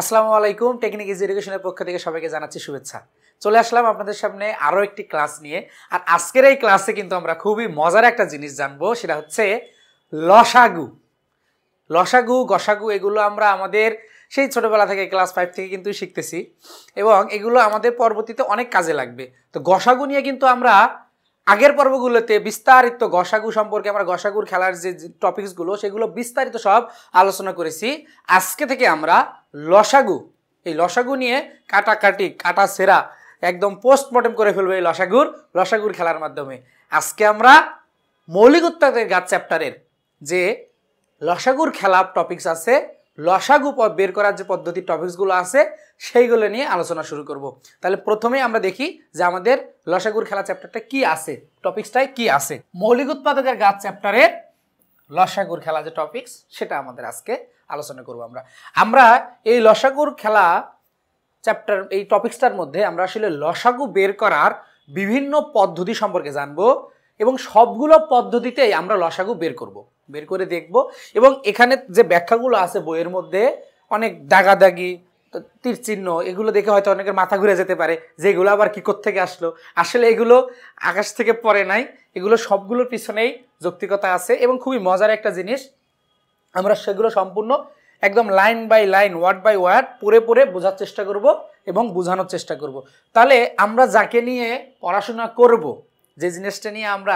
আসসালামু আলাইকুম technique is এডুকেশনের পক্ষ থেকে সবাইকে জানাচ্ছি শুভেচ্ছা চলে আসলাম আপনাদের সামনে আরও একটি ক্লাস নিয়ে আর আজকের এই ক্লাসে কিন্তু আমরা খুবই মজার একটা জিনিস জানবো সেটা হচ্ছে লসাগু লসাগু গসাগু এগুলো আমরা আমাদের সেই ছোটোবেলা থেকে ক্লাস ফাইভ থেকে কিন্তু শিখতেছি এবং এগুলো আমাদের পরবর্তীতে অনেক কাজে লাগবে তো গসাগু নিয়ে কিন্তু আমরা আগের পর্বগুলোতে বিস্তারিত গসাগু সম্পর্কে আমরা গসাগুর খেলার যে টপিকসগুলো সেগুলো বিস্তারিত সব আলোচনা করেছি আজকে থেকে আমরা লসাগু এই লসাগু নিয়ে কাটাকাটি কাটা সেরা একদম পোস্টমর্টেম করে ফেলবে এই লসাগুর লসাগুর খেলার মাধ্যমে আজকে আমরা মৌলিক উত্তাদের গাছ চ্যাপ্টারের যে লসাগুর খেলা টপিকস আছে লসাগু বের করার যে পদ্ধতি টপিকসগুলো আছে সেইগুলো নিয়ে আলোচনা শুরু করব। তাহলে প্রথমে আমরা দেখি যে আমাদের লসাগুর খেলা চ্যাপ্টারটা কি আছে টপিক্সটায় কি আছে মৌলিক উৎপাদকের গাছ চ্যাপ্টারে লসাগুর খেলা যে টপিক্স সেটা আমাদের আজকে আলোচনা করব আমরা আমরা এই লসাগুর খেলা চ্যাপ্টার এই টপিক্সটার মধ্যে আমরা আসলে লসাগু বের করার বিভিন্ন পদ্ধতি সম্পর্কে জানবো এবং সবগুলো পদ্ধতিতেই আমরা লসাগু বের করব। বের করে দেখব এবং এখানে যে ব্যাখ্যাগুলো আছে বইয়ের মধ্যে অনেক দাগাদাগি তীর চিহ্ন এগুলো দেখে হয়তো অনেকের মাথা ঘুরে যেতে পারে যে এগুলো আবার কি থেকে আসলো আসলে এগুলো আকাশ থেকে পড়ে নাই এগুলো সবগুলোর পিছনেই যৌক্তিকতা আছে এবং খুবই মজার একটা জিনিস আমরা সেগুলো সম্পূর্ণ একদম line by line word by word পড়ে পড়ে বোঝার চেষ্টা করব এবং বোঝানোর চেষ্টা করব। তাহলে আমরা যাকে নিয়ে পড়াশোনা করব। যে জিনিসটা নিয়ে আমরা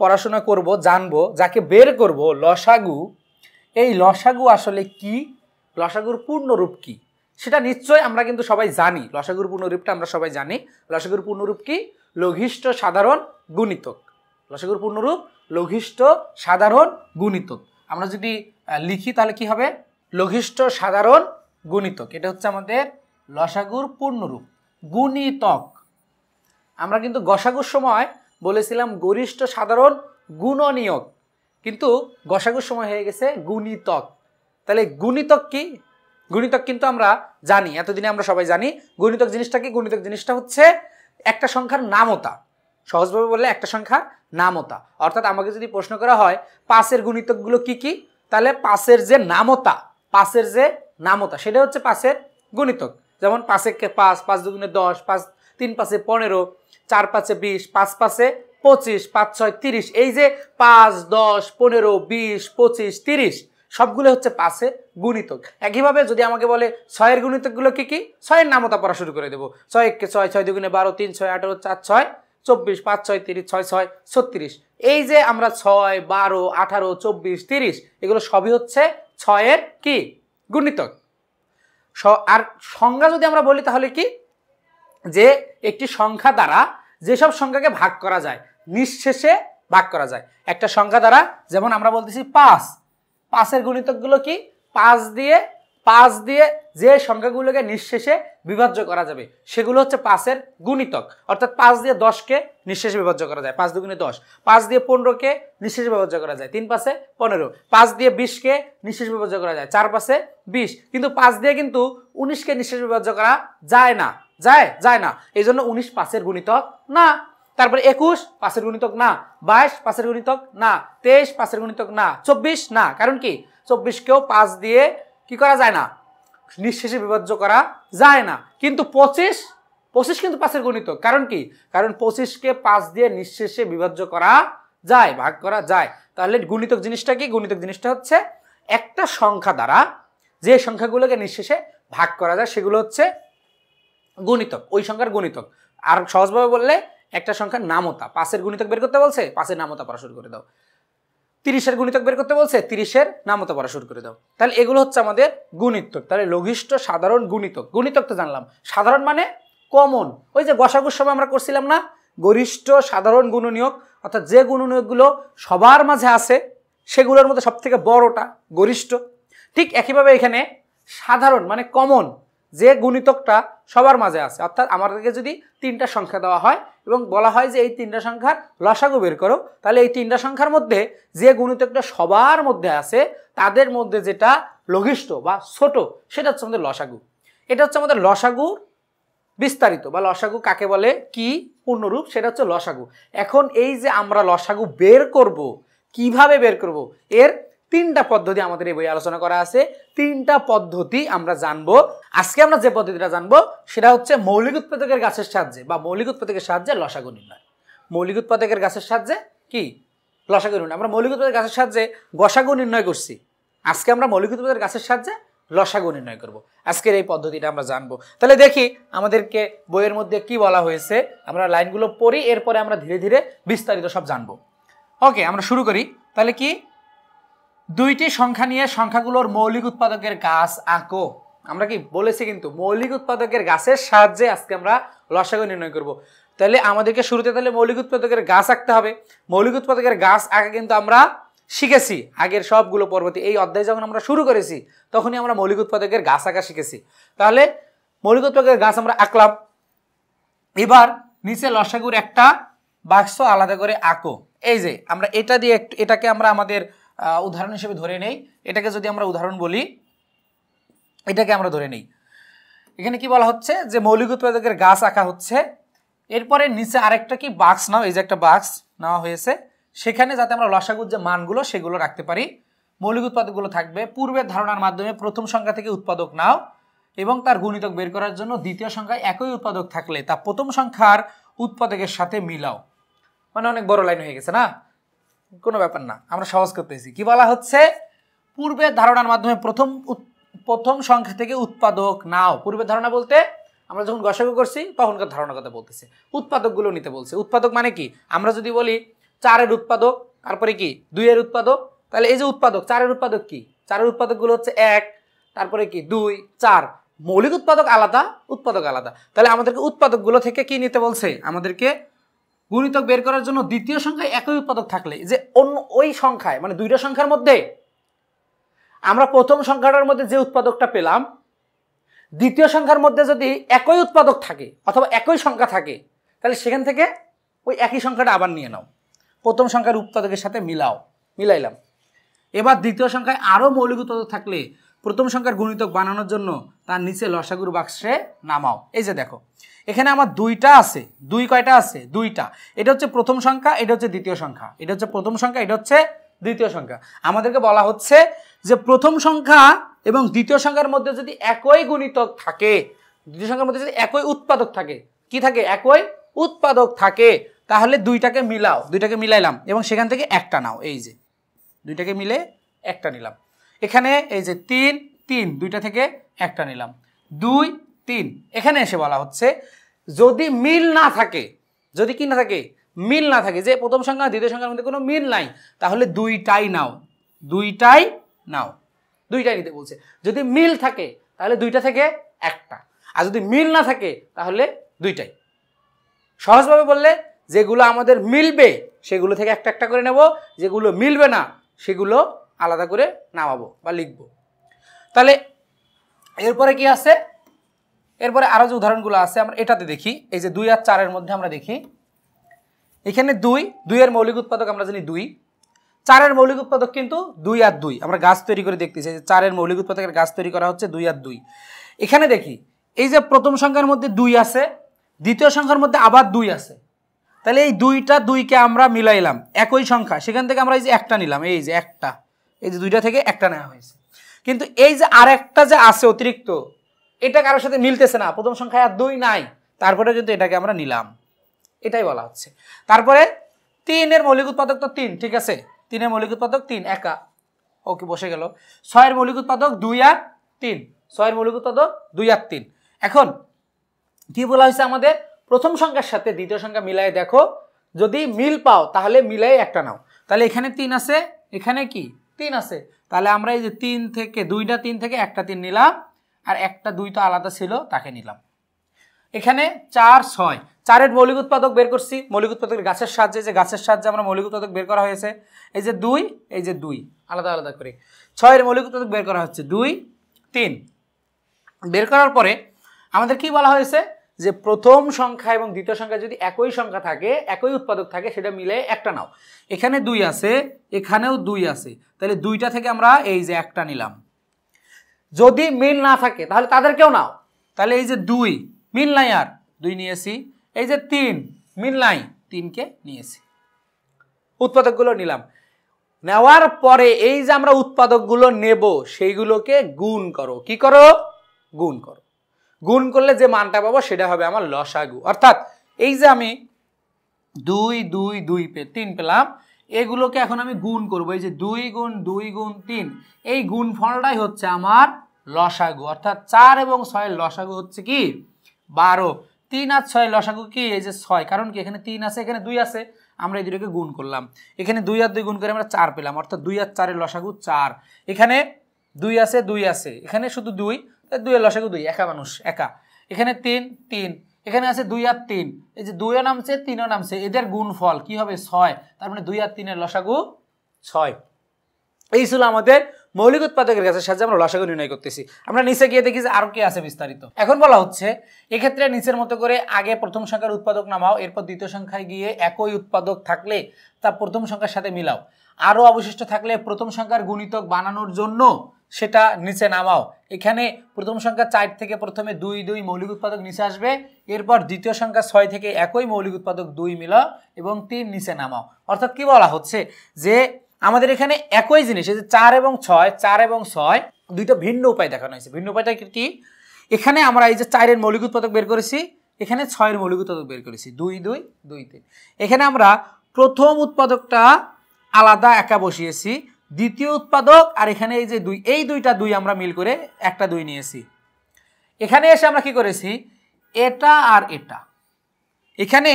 পড়াশোনা করব জানব যাকে বের করব লসাগু এই লসাগু আসলে কি লসাগুর পূর্ণরূপ কী সেটা নিশ্চয়ই আমরা কিন্তু সবাই জানি লসাগুর পূর্ণরূপটা আমরা সবাই জানি লসাগুর পূর্ণরূপ কি লঘিষ্ঠ সাধারণ গুণিতক লসাগুর পূর্ণরূপ লঘিষ্ঠ সাধারণ গুণিতক আমরা যদি লিখি তাহলে কি হবে লঘিষ্ঠ সাধারণ গুণিতক এটা হচ্ছে আমাদের লসাগুর পূর্ণরূপ গুণিতক আমরা কিন্তু গসাগুর সময় বলেছিলাম গরিষ্ঠ সাধারণ গুণনীয়ক কিন্তু গসাগুর সময় হয়ে গেছে গুণিতক তাহলে গুণিতক কি গুণিতক কিন্তু আমরা জানি এতদিনে আমরা সবাই জানি গণিতক জিনিসটা কি গুণিতক জিনিসটা হচ্ছে একটা সংখ্যার নামতা সহজভাবে বললে একটা সংখ্যার নামতা অর্থাৎ আমাকে যদি প্রশ্ন করা হয় পাশের গুণিতকগুলো কি কি তাহলে পাশের যে নামতা পাশের যে নামতা সেটা হচ্ছে পাশের গুণিতক যেমন পাঁচে পাঁচ পাঁচ দুগুণে দশ পাঁচ তিন পাঁচে পনেরো চার পাঁচে বিশ পাঁচ পাঁচে পঁচিশ পাঁচ ছয় তিরিশ এই যে পাঁচ দশ পনেরো বিশ পঁচিশ তিরিশ সবগুলো হচ্ছে পাশে গুণিতক একইভাবে যদি আমাকে বলে ছয়ের গুণিতকগুলো কী কী ছয়ের নামতা পড়া শুরু করে দেবো ছয় এককে ছয় ছয় দুগুণে বারো তিন ছয় আঠারো চার ছয় চব্বিশ পাঁচ ছয় তিরিশ ছয় ছয় ছত্রিশ এই যে আমরা ছয় বারো আঠারো চব্বিশ তিরিশ এগুলো সবই হচ্ছে ছয়ের কি গুণিতক আর সংজ্ঞা যদি আমরা বলি তাহলে কি যে একটি সংখ্যা দ্বারা যেসব সংখ্যাকে ভাগ করা যায় নিঃশেষে ভাগ করা যায় একটা সংখ্যা দ্বারা যেমন আমরা বলতেছি পাঁচ পাঁচের গুণিতকগুলো কি পাঁচ দিয়ে পাঁচ দিয়ে যে সংখ্যাগুলোকে নিঃশেষে বিভাজ্য করা যাবে সেগুলো হচ্ছে পাঁচের গুণিতক অর্থাৎ পাঁচ দিয়ে দশকে নিঃশেষে বিভাজ্য করা যায় পাঁচ দুগুণে দশ পাঁচ দিয়ে পনেরোকে নিঃশেষে বিভাজ্য করা যায় তিন পাশে পনেরো পাঁচ দিয়ে বিশকে নিঃশেষ বিভাজ্য করা যায় চার পাশে বিশ কিন্তু পাঁচ দিয়ে কিন্তু উনিশকে নিঃশেষ বিভাজ্য করা যায় না যায় যায় না এই জন্য উনিশ পাঁচের গুণিতক না তারপরে একুশ পাঁচের গুণিতক না বাইশ পাঁচের গুণিতক না তেইশ পাঁচের গুণিতক না চব্বিশ না কারণ কি চব্বিশকেও পাঁচ দিয়ে কি করা যায় না নিঃশেষে বিভাজ্য করা যায় না কিন্তু পঁচিশ পঁচিশ কিন্তু পাঁচের গুণিতক কারণ কি কারণ পঁচিশকে পাঁচ দিয়ে নিঃশেষে বিভাজ্য করা যায় ভাগ করা যায় তাহলে গুণিতক জিনিসটা কি গুণিতক জিনিসটা হচ্ছে একটা সংখ্যা দ্বারা যে সংখ্যাগুলোকে নিঃশেষে ভাগ করা যায় সেগুলো হচ্ছে গুণিতক ওই সংখ্যার গুণিতক আর সহজভাবে বললে একটা সংখ্যার নামতা পাশের গুণিতক বের করতে বলছে পাশের নামতা পড়া শুরু করে দাও তিরিশের গুণিতক বের করতে বলছে তিরিশের নামতা পড়া শুরু করে দাও তাহলে এগুলো হচ্ছে আমাদের গুণিতক তাহলে লঘিষ্ঠ সাধারণ গুণিতক গুণিতক তো জানলাম সাধারণ মানে কমন ওই যে গসাগুর সময় আমরা করছিলাম না গরিষ্ঠ সাধারণ গুণনীয়ক অর্থাৎ যে গুণনীয়কগুলো সবার মাঝে আছে সেগুলোর মধ্যে সবথেকে বড়টা গরিষ্ঠ ঠিক একইভাবে এখানে সাধারণ মানে কমন যে গুণিতকটা সবার মাঝে আছে অর্থাৎ আমাদেরকে যদি তিনটা সংখ্যা দেওয়া হয় এবং বলা হয় যে এই তিনটা সংখ্যার লসাগু বের করো তাহলে এই তিনটা সংখ্যার মধ্যে যে গুণিতকটা সবার মধ্যে আছে তাদের মধ্যে যেটা লঘিষ্ঠ বা ছোট সেটা হচ্ছে আমাদের লসাগু এটা হচ্ছে আমাদের লসাগুর বিস্তারিত বা লসাগু কাকে বলে কি পূর্ণরূপ সেটা হচ্ছে লসাগু এখন এই যে আমরা লসাগু বের করব কিভাবে বের করব এর তিনটা পদ্ধতি আমাদের এই বই আলোচনা করা আছে তিনটা পদ্ধতি আমরা জানবো আজকে আমরা যে পদ্ধতিটা জানবো সেটা হচ্ছে মৌলিক উৎপাদকের গাছের সাহায্যে বা মৌলিক উৎপাদকের সাহায্যে লসাগু নির্ণয় মৌলিক উৎপাদকের গাছের সাহায্যে কি লসাগু নির্ণয় আমরা মৌলিক উৎপাদকের গাছের সাহায্যে গসাগু নির্ণয় করছি আজকে আমরা মৌলিক উৎপাদকের গাছের সাহায্যে লসাগু নির্ণয় করব আজকের এই পদ্ধতিটা আমরা জানবো তাহলে দেখি আমাদেরকে বইয়ের মধ্যে কি বলা হয়েছে আমরা লাইনগুলো পড়ি এরপরে আমরা ধীরে ধীরে বিস্তারিত সব জানবো ওকে আমরা শুরু করি তাহলে কি দুইটি সংখ্যা নিয়ে সংখ্যাগুলোর মৌলিক উৎপাদকের গাছ আঁকো আমরা কি বলেছি কিন্তু মৌলিক উৎপাদকের গাছের সাহায্যে আজকে আমরা লসাগু নির্ণয় করব তাহলে আমাদেরকে শুরুতে তাহলে মৌলিক উৎপাদকের গাছ আঁকতে হবে মৌলিক উৎপাদকের গাছ আঁকা কিন্তু আমরা শিখেছি আগের সবগুলো পর্বতে এই অধ্যায় যখন আমরা শুরু করেছি তখনই আমরা মৌলিক উৎপাদকের গাছ আঁকা শিখেছি তাহলে মৌলিক উৎপাদকের গাছ আমরা আঁকলাম এবার নিচে লসাগুর একটা বাক্স আলাদা করে আঁকো এই যে আমরা এটা দিয়ে একটু এটাকে আমরা আমাদের উদাহরণ হিসেবে ধরে নেই এটাকে যদি আমরা উদাহরণ বলি এটাকে আমরা ধরে নেই এখানে কি বলা হচ্ছে যে মৌলিক উৎপাদকের গাছ আঁকা হচ্ছে এরপরে নিচে আরেকটা কি বাক্স নাও এই যে একটা বাক্স নেওয়া হয়েছে সেখানে যাতে আমরা লসাগুর যে মানগুলো সেগুলো রাখতে পারি মৌলিক উৎপাদকগুলো থাকবে পূর্বের ধারণার মাধ্যমে প্রথম সংখ্যা থেকে উৎপাদক নাও এবং তার গুণিতক বের করার জন্য দ্বিতীয় সংখ্যায় একই উৎপাদক থাকলে তা প্রথম সংখ্যার উৎপাদকের সাথে মিলাও মানে অনেক বড় লাইন হয়ে গেছে না কোনো ব্যাপার না আমরা সহজ করতেছি কি বলা হচ্ছে পূর্বের ধারণার মাধ্যমে প্রথম প্রথম সংখ্যা থেকে উৎপাদক নাও পূর্বের ধারণা বলতে আমরা যখন গসাগু করছি তখনকার ধারণার কথা বলতেছে উৎপাদকগুলো নিতে বলছে উৎপাদক মানে কি আমরা যদি বলি চারের উৎপাদক তারপরে কি দুইয়ের উৎপাদক তাহলে এই যে উৎপাদক চারের উৎপাদক কি চারের উৎপাদকগুলো হচ্ছে এক তারপরে কি দুই চার মৌলিক উৎপাদক আলাদা উৎপাদক আলাদা তাহলে আমাদেরকে উৎপাদকগুলো থেকে কি নিতে বলছে আমাদেরকে গুণিতক বের করার জন্য দ্বিতীয় সংখ্যায় একই উৎপাদক থাকলে যে অন্য ওই সংখ্যায় মানে দুইটা সংখ্যার মধ্যে আমরা প্রথম সংখ্যাটার মধ্যে যে উৎপাদকটা পেলাম দ্বিতীয় সংখ্যার মধ্যে যদি একই উৎপাদক থাকে অথবা একই সংখ্যা থাকে তাহলে সেখান থেকে ওই একই সংখ্যাটা আবার নিয়ে নাও প্রথম সংখ্যার উৎপাদকের সাথে মিলাও মিলাইলাম এবার দ্বিতীয় সংখ্যায় আরও মৌলিক উৎপাদক থাকলে প্রথম সংখ্যার গুণিতক বানানোর জন্য তার নিচে লসাগুর বাক্সে নামাও এই যে দেখো এখানে আমার দুইটা আছে দুই কয়টা আছে দুইটা এটা হচ্ছে প্রথম সংখ্যা এটা হচ্ছে দ্বিতীয় সংখ্যা এটা হচ্ছে প্রথম সংখ্যা এটা হচ্ছে দ্বিতীয় সংখ্যা আমাদেরকে বলা হচ্ছে যে প্রথম সংখ্যা এবং দ্বিতীয় সংখ্যার মধ্যে যদি একই গুণিতক থাকে দ্বিতীয় সংখ্যার মধ্যে যদি একই উৎপাদক থাকে কি থাকে একই উৎপাদক থাকে তাহলে দুইটাকে মিলাও দুইটাকে মিলাইলাম এবং সেখান থেকে একটা নাও এই যে দুইটাকে মিলে একটা নিলাম এখানে এই যে তিন তিন দুইটা থেকে একটা নিলাম দুই তিন এখানে এসে বলা হচ্ছে যদি মিল না থাকে যদি কি না থাকে মিল না থাকে যে প্রথম সংখ্যা দ্বিতীয় সংখ্যার মধ্যে কোনো মিল নাই তাহলে দুইটাই নাও দুইটাই নাও দুইটাই নিতে বলছে যদি মিল থাকে তাহলে দুইটা থেকে একটা আর যদি মিল না থাকে তাহলে দুইটাই সহজভাবে বললে যেগুলো আমাদের মিলবে সেগুলো থেকে একটা একটা করে নেব যেগুলো মিলবে না সেগুলো আলাদা করে নামাবো বা লিখব তাহলে এরপরে কি আছে এরপরে আরও যে উদাহরণগুলো আছে আমরা এটাতে দেখি এই যে দুই আর চারের মধ্যে আমরা দেখি এখানে দুই দুইয়ের মৌলিক উৎপাদক আমরা জানি দুই চারের মৌলিক উৎপাদক কিন্তু দুই আর দুই আমরা গাছ তৈরি করে দেখতেছি যে চারের মৌলিক উৎপাদকের গাছ তৈরি করা হচ্ছে দুই আর দুই এখানে দেখি এই যে প্রথম সংখ্যার মধ্যে দুই আছে দ্বিতীয় সংখ্যার মধ্যে আবার দুই আছে তাহলে এই দুইটা দুইকে আমরা মিলাইলাম একই সংখ্যা সেখান থেকে আমরা এই যে একটা নিলাম এই যে একটা এই যে দুইটা থেকে একটা নেওয়া হয়েছে কিন্তু এই যে আর একটা যে আছে অতিরিক্ত এটা কারোর সাথে মিলতেছে না প্রথম সংখ্যায় আর দুই নাই তারপরে কিন্তু এটাকে আমরা নিলাম এটাই বলা হচ্ছে তারপরে তিনের মৌলিক উৎপাদক তো তিন ঠিক আছে তিনের মৌলিক উৎপাদক তিন একা ওকে বসে গেল ছয়ের মৌলিক উৎপাদক দুই আর তিন ছয়ের মৌলিক উৎপাদক দুই আর তিন এখন কি বলা হয়েছে আমাদের প্রথম সংখ্যার সাথে দ্বিতীয় সংখ্যা মিলাই দেখো যদি মিল পাও তাহলে মিলাই একটা নাও তাহলে এখানে তিন আছে এখানে কি তিন আছে তাহলে আমরা এই যে তিন থেকে দুইটা তিন থেকে একটা তিন নিলাম আর একটা দুই তো আলাদা ছিল তাকে নিলাম এখানে চার ছয় চারের মৌলিক উৎপাদক বের করছি মৌলিক উৎপাদক গাছের সাহায্যে যে গাছের সাহায্যে আমরা মৌলিক উৎপাদক বের করা হয়েছে এই যে দুই এই যে দুই আলাদা আলাদা করে ছয়ের মৌলিক উৎপাদক বের করা হচ্ছে দুই তিন বের করার পরে আমাদের কি বলা হয়েছে যে প্রথম সংখ্যা এবং দ্বিতীয় সংখ্যা যদি একই সংখ্যা থাকে একই উৎপাদক থাকে সেটা মিলে একটা নাও এখানে দুই আছে এখানেও দুই আছে তাহলে দুইটা থেকে আমরা এই যে একটা নিলাম যদি মিল না থাকে তাহলে তাদেরকেও নাও তাহলে এই যে দুই মিল নাই আর দুই নিয়েছি এই যে তিন মিল নাই তিনকে নিয়েছি উৎপাদকগুলো নিলাম নেওয়ার পরে এই যে আমরা উৎপাদকগুলো নেব সেইগুলোকে গুণ করো কি করো গুণ করো গুণ করলে যে মানটা পাবো সেটা হবে আমার লসাগু অর্থাৎ এই যে আমি দুই দুই দুই পে তিন পেলাম এগুলোকে এখন আমি গুণ করব এই যে দুই গুণ দুই গুণ তিন এই গুণ ফলটাই হচ্ছে আমার লসাগু অর্থাৎ চার এবং ছয়ের লসাগু হচ্ছে কি বারো তিন আর ছয়ের লসাগু কি এই যে ছয় কারণ কি এখানে তিন আছে এখানে দুই আছে আমরা এই দুটোকে গুণ করলাম এখানে দুই আর দুই গুণ করে আমরা চার পেলাম অর্থাৎ দুই আর চারের লসাগু চার এখানে দুই আছে দুই আছে এখানে শুধু দুই দুইয়ের লসাগু দুই একা মানুষ একা এখানে তিন তিন এখানে আছে দুই আর তিন এই যে দুইও নামছে তিনও নামছে এদের গুণফল কি হবে ছয় তার মানে দুই আর তিনের লসাগু ছয় এই ছিল আমাদের মৌলিক উৎপাদকের কাছে সাহায্যে আমরা লসাগু নির্ণয় করতেছি আমরা নিচে গিয়ে দেখি যে আরও কি আছে বিস্তারিত এখন বলা হচ্ছে এক্ষেত্রে নিচের মতো করে আগে প্রথম সংখ্যার উৎপাদক নামাও এরপর দ্বিতীয় সংখ্যায় গিয়ে একই উৎপাদক থাকলে তা প্রথম সংখ্যার সাথে মিলাও আরও অবশিষ্ট থাকলে প্রথম সংখ্যার গুণিতক বানানোর জন্য সেটা নিচে নামাও এখানে প্রথম সংখ্যা চার থেকে প্রথমে দুই দুই মৌলিক উৎপাদক নিচে আসবে এরপর দ্বিতীয় সংখ্যা ছয় থেকে একই মৌলিক উৎপাদক দুই মিল এবং তিন নিচে নামাও অর্থাৎ কি বলা হচ্ছে যে আমাদের এখানে একই জিনিস যে চার এবং ছয় চার এবং ছয় দুইটা ভিন্ন উপায় দেখানো হয়েছে ভিন্ন উপায়টা কি এখানে আমরা এই যে চারের মৌলিক উৎপাদক বের করেছি এখানে ছয়ের মৌলিক উৎপাদক বের করেছি দুই দুই দুই তিন এখানে আমরা প্রথম উৎপাদকটা আলাদা একা বসিয়েছি দ্বিতীয় উৎপাদক আর এখানে এই যে দুই এই দুইটা দুই আমরা মিল করে একটা দুই নিয়েছি এখানে এসে আমরা কি করেছি এটা আর এটা এখানে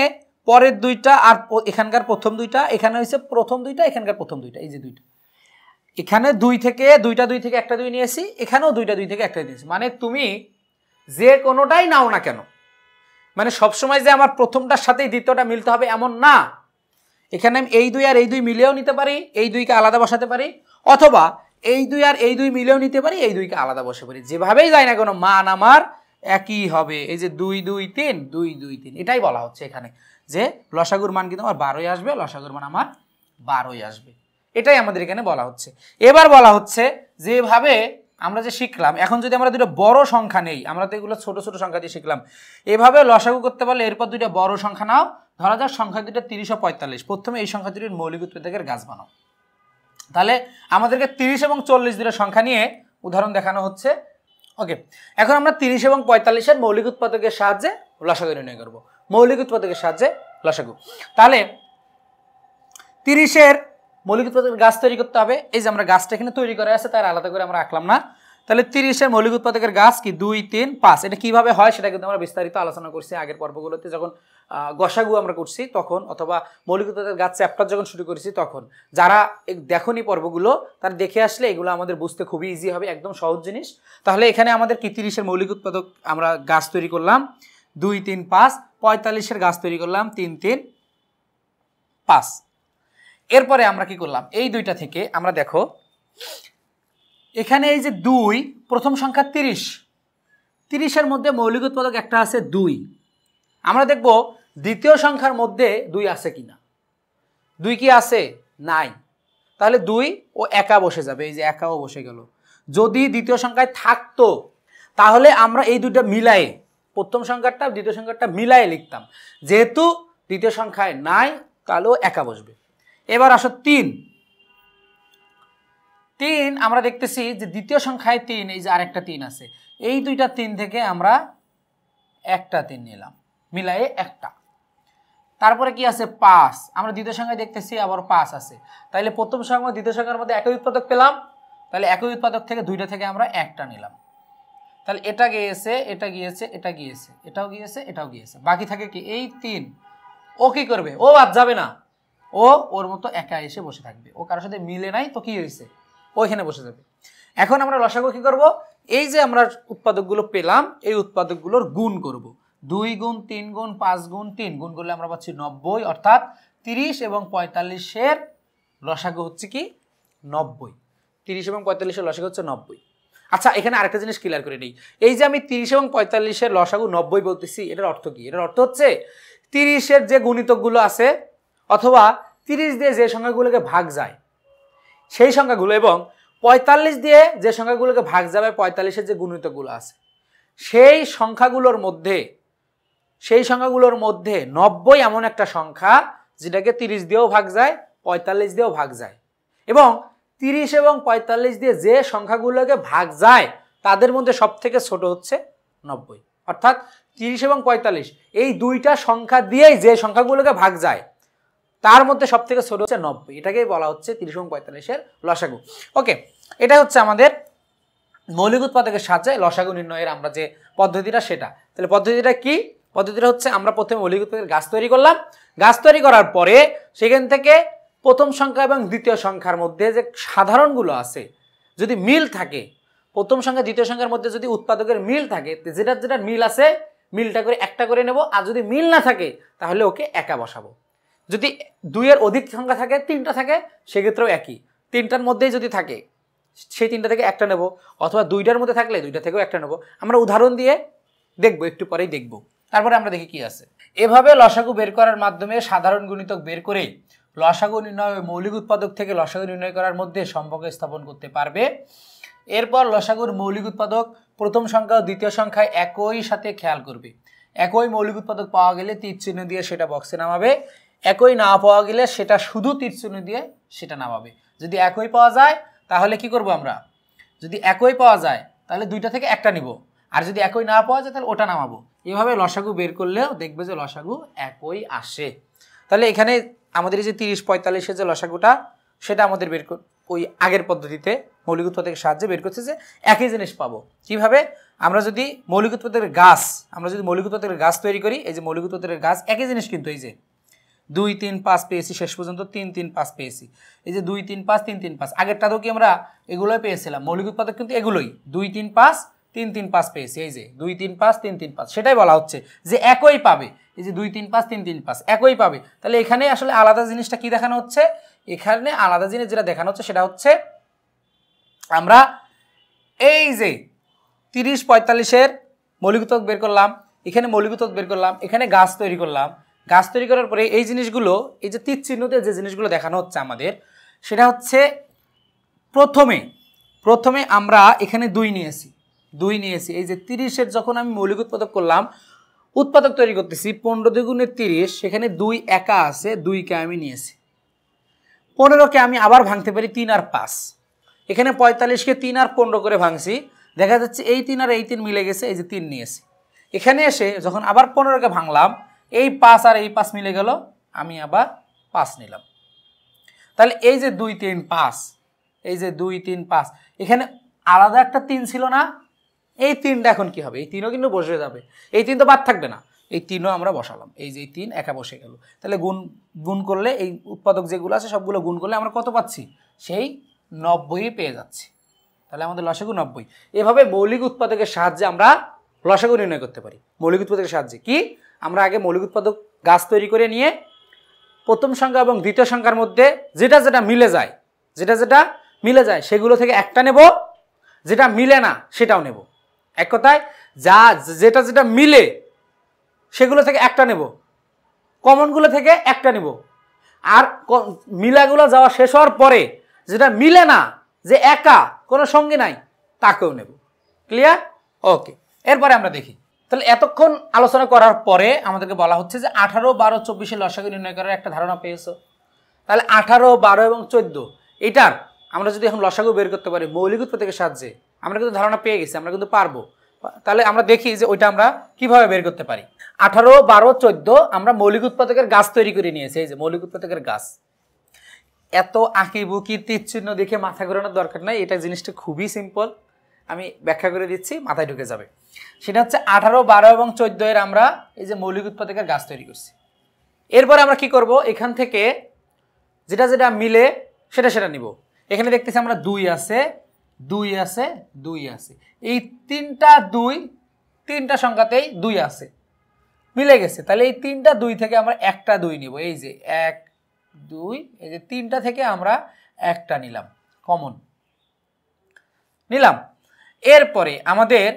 পরের দুইটা আর এখানকার প্রথম দুইটা এখানে হয়েছে প্রথম দুইটা এখানকার প্রথম দুইটা এই যে দুইটা এখানে দুই থেকে দুইটা দুই থেকে একটা দুই নিয়েছি এখানেও দুইটা দুই থেকে একটা নিয়েছি মানে তুমি যে কোনোটাই নাও না কেন মানে সবসময় যে আমার প্রথমটার সাথেই দ্বিতীয়টা মিলতে হবে এমন না এখানে আমি এই দুই আর এই দুই মিলেও নিতে পারি এই দুইকে আলাদা বসাতে পারি অথবা এই দুই আর এই দুই মিলেও নিতে পারি এই দুইকে আলাদা বসে পারি যেভাবেই যায় না কোনো মান আমার একই হবে এই যে দুই দুই তিন দুই দুই তিন এটাই বলা হচ্ছে এখানে যে লসাগুর মান কিন্তু আমার বারোই আসবে লসাগুর মান আমার বারোই আসবে এটাই আমাদের এখানে বলা হচ্ছে এবার বলা হচ্ছে যেভাবে আমরা যে শিখলাম এখন যদি আমরা দুটো বড় সংখ্যা নেই আমরা তো এগুলো ছোটো ছোটো সংখ্যা দিয়ে শিখলাম এভাবে লসাগু করতে পারলে এরপর দুইটা বড় সংখ্যা নাও ধরা যাক সংখ্যা দুটো তিরিশ পঁয়তাল্লিশ প্রথমে এই সংখ্যা দুটির মৌলিক উৎপাদকের গাছ বানাও তাহলে আমাদেরকে তিরিশ এবং চল্লিশ দুটো সংখ্যা নিয়ে উদাহরণ দেখানো হচ্ছে ওকে এখন আমরা তিরিশ এবং পঁয়তাল্লিশের মৌলিক উৎপাদকের সাহায্যে লসাগু নির্ণয় করবো মৌলিক উৎপাদকের সাহায্যে লসাগু তাহলে তিরিশের মৌলিক উৎপাদকের গাছ তৈরি করতে হবে এই যে আমরা গাছটা এখানে তৈরি করা আছে তার আলাদা করে আমরা আঁকলাম না তাহলে তিরিশের মৌলিক উৎপাদকের গাছ কি দুই তিন পাঁচ এটা কিভাবে হয় সেটা কিন্তু আমরা বিস্তারিত আলোচনা করছি আগের পর্বগুলোতে যখন গসাগু আমরা করছি তখন অথবা মৌলিক উৎপাদকের গাছ চ্যাপ্টার যখন শুরু করেছি তখন যারা দেখনি পর্বগুলো তার দেখে আসলে এগুলো আমাদের বুঝতে খুবই ইজি হবে একদম সহজ জিনিস তাহলে এখানে আমাদের কি তিরিশের মৌলিক উৎপাদক আমরা গাছ তৈরি করলাম দুই তিন পাঁচ পঁয়তাল্লিশের গাছ তৈরি করলাম তিন তিন পাঁচ এরপরে আমরা কি করলাম এই দুইটা থেকে আমরা দেখো এখানে এই যে দুই প্রথম সংখ্যা তিরিশ তিরিশের মধ্যে মৌলিক উৎপাদক একটা আছে দুই আমরা দেখব দ্বিতীয় সংখ্যার মধ্যে দুই আছে কি না দুই কি আছে নাই তাহলে দুই ও একা বসে যাবে এই যে একাও বসে গেল যদি দ্বিতীয় সংখ্যায় থাকতো তাহলে আমরা এই দুইটা মিলাই প্রথম সংখ্যাটা দ্বিতীয় সংখ্যাটা মিলাই লিখতাম যেহেতু দ্বিতীয় সংখ্যায় নাই তাহলেও একা বসবে এবার আসো তিন তিন আমরা দেখতেছি যে দ্বিতীয় সংখ্যায় তিন এই যে আরেকটা তিন আছে এই দুইটা তিন থেকে আমরা একটা তিন নিলাম মিলাই একটা তারপরে কি আছে পাঁচ আমরা দ্বিতীয় সংখ্যায় দেখতেছি আবার পাঁচ আছে তাহলে প্রথম সংখ্যা দ্বিতীয় সংখ্যার মধ্যে একই উৎপাদক পেলাম তাহলে একই উৎপাদক থেকে দুইটা থেকে আমরা একটা নিলাম তাহলে এটা গিয়েছে এটা গিয়েছে এটা গিয়েছে এটাও গিয়েছে এটাও গিয়েছে বাকি থাকে কি এই তিন ও কী করবে ও বাদ যাবে না ও ওর মতো একা এসে বসে থাকবে ও কারোর সাথে মিলে নাই তো কি হয়েছে ও এখানে বসে যাবে এখন আমরা লসাগু কী করবো এই যে আমরা উৎপাদকগুলো পেলাম এই উৎপাদকগুলোর গুণ করব। দুই গুণ তিন গুণ পাঁচ গুণ তিন গুণ করলে আমরা পাচ্ছি নব্বই অর্থাৎ তিরিশ এবং পঁয়তাল্লিশের লসাগু হচ্ছে কি নব্বই তিরিশ এবং পঁয়তাল্লিশের লসাগু হচ্ছে নব্বই আচ্ছা এখানে আরেকটা জিনিস ক্লিয়ার করে নিই এই যে আমি তিরিশ এবং পঁয়তাল্লিশের লসাগু নব্বই বলতেছি এটার অর্থ কি এটার অর্থ হচ্ছে তিরিশের যে গুণিতকগুলো আছে অথবা তিরিশ দিয়ে যে সংখ্যাগুলোকে ভাগ যায় সেই সংখ্যাগুলো এবং পঁয়তাল্লিশ দিয়ে যে সংখ্যাগুলোকে ভাগ যাবে পঁয়তাল্লিশের যে গুণিতগুলো আছে সেই সংখ্যাগুলোর মধ্যে সেই সংখ্যাগুলোর মধ্যে নব্বই এমন একটা সংখ্যা যেটাকে তিরিশ দিয়েও ভাগ যায় পঁয়তাল্লিশ দিয়েও ভাগ যায় এবং তিরিশ এবং পঁয়তাল্লিশ দিয়ে যে সংখ্যাগুলোকে ভাগ যায় তাদের মধ্যে সব থেকে ছোট হচ্ছে নব্বই অর্থাৎ তিরিশ এবং পঁয়তাল্লিশ এই দুইটা সংখ্যা দিয়েই যে সংখ্যাগুলোকে ভাগ যায় তার মধ্যে সব থেকে ছোট হচ্ছে নব্বই এটাকেই বলা হচ্ছে তিরিশ এবং পঁয়তাল্লিশের লসাগু ওকে এটা হচ্ছে আমাদের মৌলিক উৎপাদকের সাহায্যে লসাগু নির্ণয়ের আমরা যে পদ্ধতিটা সেটা তাহলে পদ্ধতিটা কি পদ্ধতিটা হচ্ছে আমরা প্রথমে মৌলিক উৎপাদকের গাছ তৈরি করলাম গাছ তৈরি করার পরে সেখান থেকে প্রথম সংখ্যা এবং দ্বিতীয় সংখ্যার মধ্যে যে সাধারণগুলো আছে যদি মিল থাকে প্রথম সংখ্যা দ্বিতীয় সংখ্যার মধ্যে যদি উৎপাদকের মিল থাকে যেটা যেটা মিল আছে মিলটা করে একটা করে নেব আর যদি মিল না থাকে তাহলে ওকে একা বসাবো যদি দুইয়ের অধিক সংখ্যা থাকে তিনটা থাকে সেক্ষেত্রেও একই তিনটার মধ্যেই যদি থাকে সেই তিনটা থেকে একটা নেব অথবা দুইটার মধ্যে থাকলে দুইটা থেকেও একটা নেব আমরা উদাহরণ দিয়ে দেখব একটু পরেই দেখব তারপরে আমরা দেখি কি আছে এভাবে লসাগু বের করার মাধ্যমে সাধারণ গণিতক বের করে লসাগু নির্ণয় মৌলিক উৎপাদক থেকে লসাগু নির্ণয় করার মধ্যে সম্পর্ক স্থাপন করতে পারবে এরপর লসাগুর মৌলিক উৎপাদক প্রথম সংখ্যা ও দ্বিতীয় সংখ্যায় একই সাথে খেয়াল করবে একই মৌলিক উৎপাদক পাওয়া গেলে তীর চিহ্ন দিয়ে সেটা বক্সে নামাবে একই না পাওয়া গেলে সেটা শুধু তীরচিহ্ন দিয়ে সেটা নামাবে যদি একই পাওয়া যায় তাহলে কি করব আমরা যদি একই পাওয়া যায় তাহলে দুইটা থেকে একটা নিব আর যদি একই না পাওয়া যায় তাহলে ওটা নামাবো এভাবে লসাগু বের করলেও দেখবে যে লসাগু একই আসে তাহলে এখানে আমাদের এই যে তিরিশ পঁয়তাল্লিশের যে লসাগুটা সেটা আমাদের বের ওই আগের পদ্ধতিতে মৌলিক উৎপাদের সাহায্যে বের করছে যে একই জিনিস পাবো কিভাবে আমরা যদি মৌলিক উৎপাদের গাছ আমরা যদি মৌলিক উৎপাদকের গাছ তৈরি করি এই যে মৌলিক উৎপাদকের গাছ একই জিনিস কিন্তু এই যে দুই তিন পাঁচ পেয়েছি শেষ পর্যন্ত তিন তিন পাঁচ পেয়েছি এই যে দুই তিন পাঁচ তিন তিন পাঁচ আগেরটাতেও কি আমরা এগুলোই পেয়েছিলাম মৌলিক উৎপাদক কিন্তু এগুলোই দুই তিন পাঁচ তিন তিন পাঁচ পেয়েছি এই যে দুই তিন পাঁচ তিন তিন পাঁচ সেটাই বলা হচ্ছে যে একই পাবে এই যে দুই তিন পাঁচ তিন তিন পাঁচ একই পাবে তাহলে এখানে আসলে আলাদা জিনিসটা কি দেখানো হচ্ছে এখানে আলাদা জিনিস যেটা দেখানো হচ্ছে সেটা হচ্ছে আমরা এই যে তিরিশ পঁয়তাল্লিশের মৌলিকতক বের করলাম এখানে মৌলিকতক বের করলাম এখানে গাছ তৈরি করলাম গাছ তৈরি করার পরে এই জিনিসগুলো এই যে তীর চিহ্নতে যে জিনিসগুলো দেখানো হচ্ছে আমাদের সেটা হচ্ছে প্রথমে প্রথমে আমরা এখানে দুই নিয়েছি দুই নিয়েছি এই যে তিরিশের যখন আমি মৌলিক উৎপাদক করলাম উৎপাদক তৈরি করতেছি পনেরো দ্বিগুণের তিরিশ সেখানে দুই একা আছে দুইকে আমি নিয়েছি পনেরোকে আমি আবার ভাঙতে পারি তিন আর পাঁচ এখানে পঁয়তাল্লিশকে তিন আর পনেরো করে ভাঙছি দেখা যাচ্ছে এই তিন আর এই তিন মিলে গেছে এই যে তিন নিয়েছি এখানে এসে যখন আবার পনেরোকে ভাঙলাম এই পাঁচ আর এই পাঁচ মিলে গেল আমি আবার পাঁচ নিলাম তাহলে এই যে দুই তিন পাঁচ এই যে দুই তিন পাঁচ এখানে আলাদা একটা তিন ছিল না এই তিনটা এখন কি হবে এই তিনও কিন্তু বসে যাবে এই তিন তো বাদ থাকবে না এই তিনও আমরা বসালাম এই যে তিন একা বসে গেল তাহলে গুণ গুণ করলে এই উৎপাদক যেগুলো আছে সবগুলো গুণ করলে আমরা কত পাচ্ছি সেই নব্বই পেয়ে যাচ্ছি তাহলে আমাদের লসাগু নব্বই এভাবে মৌলিক উৎপাদকের সাহায্যে আমরা লসাগু নির্ণয় করতে পারি মৌলিক উৎপাদকের সাহায্যে কি আমরা আগে মৌলিক উৎপাদক গাছ তৈরি করে নিয়ে প্রথম সংখ্যা এবং দ্বিতীয় সংখ্যার মধ্যে যেটা যেটা মিলে যায় যেটা যেটা মিলে যায় সেগুলো থেকে একটা নেব যেটা মিলে না সেটাও নেব এক কথায় যা যেটা যেটা মিলে সেগুলো থেকে একটা নেব কমনগুলো থেকে একটা নেব আর মিলাগুলো যাওয়া শেষ হওয়ার পরে যেটা মিলে না যে একা কোনো সঙ্গে নাই তাকেও নেব ক্লিয়ার ওকে এরপরে আমরা দেখি তাহলে এতক্ষণ আলোচনা করার পরে আমাদেরকে বলা হচ্ছে যে আঠারো বারো চব্বিশে লসাগু নির্ণয় করার একটা ধারণা পেয়েছ তাহলে আঠারো বারো এবং চোদ্দ এটার আমরা যদি এখন লসাগু বের করতে পারি মৌলিক উৎপাদকের সাহায্যে আমরা কিন্তু ধারণা পেয়ে গেছি আমরা কিন্তু পারবো তাহলে আমরা দেখি যে ওইটা আমরা কিভাবে বের করতে পারি আঠারো বারো চোদ্দ আমরা মৌলিক উৎপাদকের গাছ তৈরি করে নিয়েছি এই যে মৌলিক উৎপাদকের গাছ এত আঁকিবুকি তীরচিহ্ন দেখে মাথা ঘোরানোর দরকার নাই এটা জিনিসটা খুবই সিম্পল আমি ব্যাখ্যা করে দিচ্ছি মাথায় ঢুকে যাবে সেটা হচ্ছে আঠারো বারো এবং চোদ্দ এর আমরা এই যে মৌলিক উৎপাদকের গাছ তৈরি করছি এরপরে আমরা কি করব এখান থেকে যেটা যেটা মিলে সেটা সেটা নিব এখানে দেখতেছি আমরা দুই আছে দুই আছে দুই আছে এই তিনটা দুই তিনটা সংখ্যাতেই দুই আছে মিলে গেছে তাহলে এই তিনটা দুই থেকে আমরা একটা দুই নিব এই যে এক দুই এই যে তিনটা থেকে আমরা একটা নিলাম কমন নিলাম এরপরে আমাদের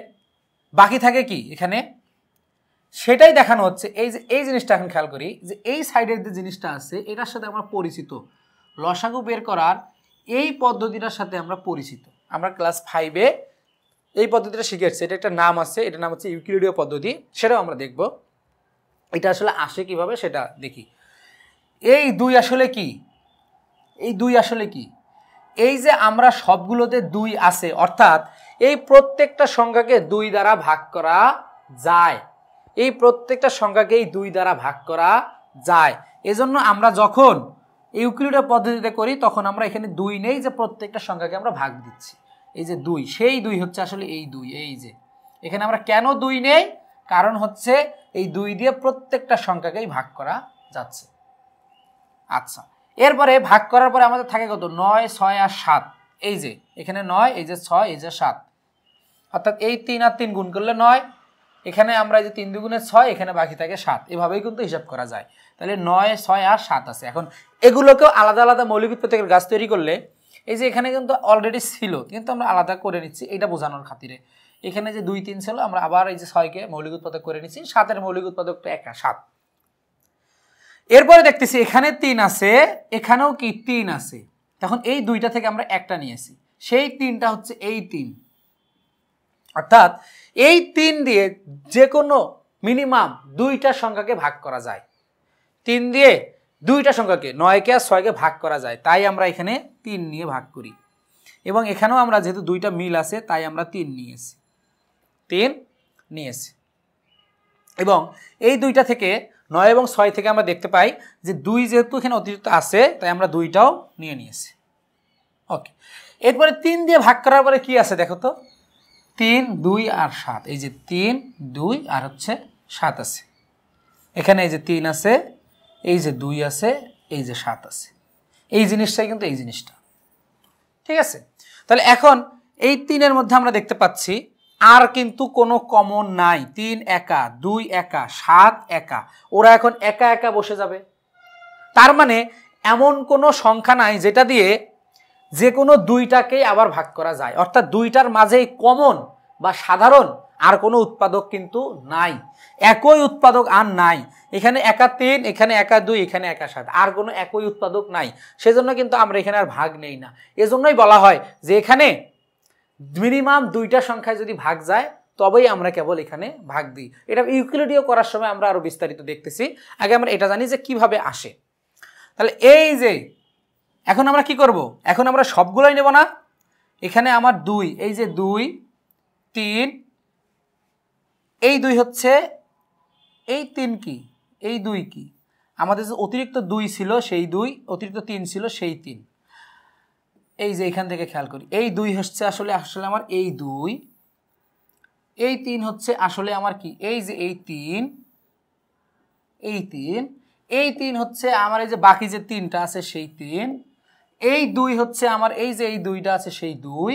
বাকি থাকে কি এখানে সেটাই দেখানো হচ্ছে এই যে এই জিনিসটা এখন খেয়াল করি যে এই সাইডের যে জিনিসটা আছে এটার সাথে আমরা পরিচিত লসাগু বের করার এই পদ্ধতিটার সাথে আমরা পরিচিত আমরা ক্লাস ফাইভে এই পদ্ধতিটা শিখেছি এটা একটা নাম আছে এটার নাম হচ্ছে ইউক্লিডীয় পদ্ধতি সেটাও আমরা দেখব এটা আসলে আসে কিভাবে সেটা দেখি এই দুই আসলে কি এই দুই আসলে কি এই যে আমরা সবগুলোতে দুই আছে অর্থাৎ এই প্রত্যেকটা সংখ্যাকে দুই দ্বারা ভাগ করা যায় এই প্রত্যেকটা সংখ্যাকে এই দুই দ্বারা ভাগ করা যায় এজন্য আমরা যখন ইউক্লিডা পদ্ধতিতে করি তখন আমরা এখানে দুই নেই যে প্রত্যেকটা সংখ্যাকে আমরা ভাগ দিচ্ছি এই যে দুই সেই দুই হচ্ছে আসলে এই দুই এই যে এখানে আমরা কেন দুই নেই কারণ হচ্ছে এই দুই দিয়ে প্রত্যেকটা সংখ্যাকেই ভাগ করা যাচ্ছে আচ্ছা এরপরে ভাগ করার পরে আমাদের থাকে কত নয় ছয় আর সাত এই যে এখানে নয় এই যে ছয় এই যে সাত অর্থাৎ এই তিন আর তিন গুণ করলে নয় এখানে আমরা যে তিন দুগুণে ছয় এখানে বাকি থাকে সাত এভাবেই কিন্তু হিসাব করা যায় তাহলে নয় ছয় আর সাত আছে এখন এগুলোকেও আলাদা আলাদা মৌলিক প্রত্যেকের গাছ তৈরি করলে এই যে এখানে কিন্তু অলরেডি ছিল কিন্তু আমরা আলাদা করে নিচ্ছি এটা বোঝানোর খাতিরে এখানে যে দুই তিন ছিল আমরা আবার এই যে ছয়কে মৌলিক উৎপাদক করে নিচ্ছি সাতের মৌলিক উৎপাদকটা এক সাত এরপরে দেখতেছি এখানে তিন আছে এখানেও কি তিন আছে তখন এই দুইটা থেকে আমরা একটা নিয়েছি সেই তিনটা হচ্ছে এই তিন অর্থাৎ এই তিন দিয়ে যে কোনো মিনিমাম দুইটা সংখ্যাকে ভাগ করা যায় তিন দিয়ে দুইটা সংখ্যাকে নয়কে আর ছয়কে ভাগ করা যায় তাই আমরা এখানে তিন নিয়ে ভাগ করি এবং এখানেও আমরা যেহেতু দুইটা মিল আছে তাই আমরা তিন নিয়েছি তিন নিয়েছি এবং এই দুইটা থেকে নয় এবং ছয় থেকে আমরা দেখতে পাই যে দুই যেহেতু এখানে অতিরিক্ত আছে তাই আমরা দুইটাও নিয়ে নিয়েছি ওকে এরপরে তিন দিয়ে ভাগ করার পরে কি আছে দেখো তো তিন দুই আর সাত এই যে তিন দুই আর হচ্ছে সাত আছে এখানে এই যে তিন আছে এই যে দুই আছে এই যে সাত আছে এই জিনিসটাই কিন্তু এই জিনিসটা ঠিক আছে তাহলে এখন এই তিনের মধ্যে আমরা দেখতে পাচ্ছি আর কিন্তু কোনো কমন নাই তিন একা দুই একা সাত একা ওরা এখন একা একা বসে যাবে তার মানে এমন কোনো সংখ্যা নাই যেটা দিয়ে যে কোনো দুইটাকেই আবার ভাগ করা যায় অর্থাৎ দুইটার মাঝেই কমন বা সাধারণ আর কোনো উৎপাদক কিন্তু নাই একই উৎপাদক আর নাই এখানে একা তিন এখানে একা দুই এখানে একা সাত আর কোনো একই উৎপাদক নাই সেজন্য কিন্তু আমরা এখানে আর ভাগ নেই না এজন্যই বলা হয় যে এখানে মিনিমাম দুইটা সংখ্যায় যদি ভাগ যায় তবেই আমরা কেবল এখানে ভাগ দিই এটা ইউক্লিডীয় করার সময় আমরা আরও বিস্তারিত দেখতেছি আগে আমরা এটা জানি যে কিভাবে আসে তাহলে এই যে এখন আমরা কি করব এখন আমরা সবগুলোই নেব না এখানে আমার দুই এই যে দুই তিন এই দুই হচ্ছে এই তিন কি এই দুই কি আমাদের যে অতিরিক্ত দুই ছিল সেই দুই অতিরিক্ত তিন ছিল সেই তিন এই যে এখান থেকে খেয়াল করি এই দুই হচ্ছে আসলে আসলে আমার এই দুই এই তিন হচ্ছে আসলে আমার কি এই যে এই তিন এই তিন এই তিন হচ্ছে আমার এই যে বাকি যে তিনটা আছে সেই তিন এই দুই হচ্ছে আমার এই যে এই দুইটা আছে সেই দুই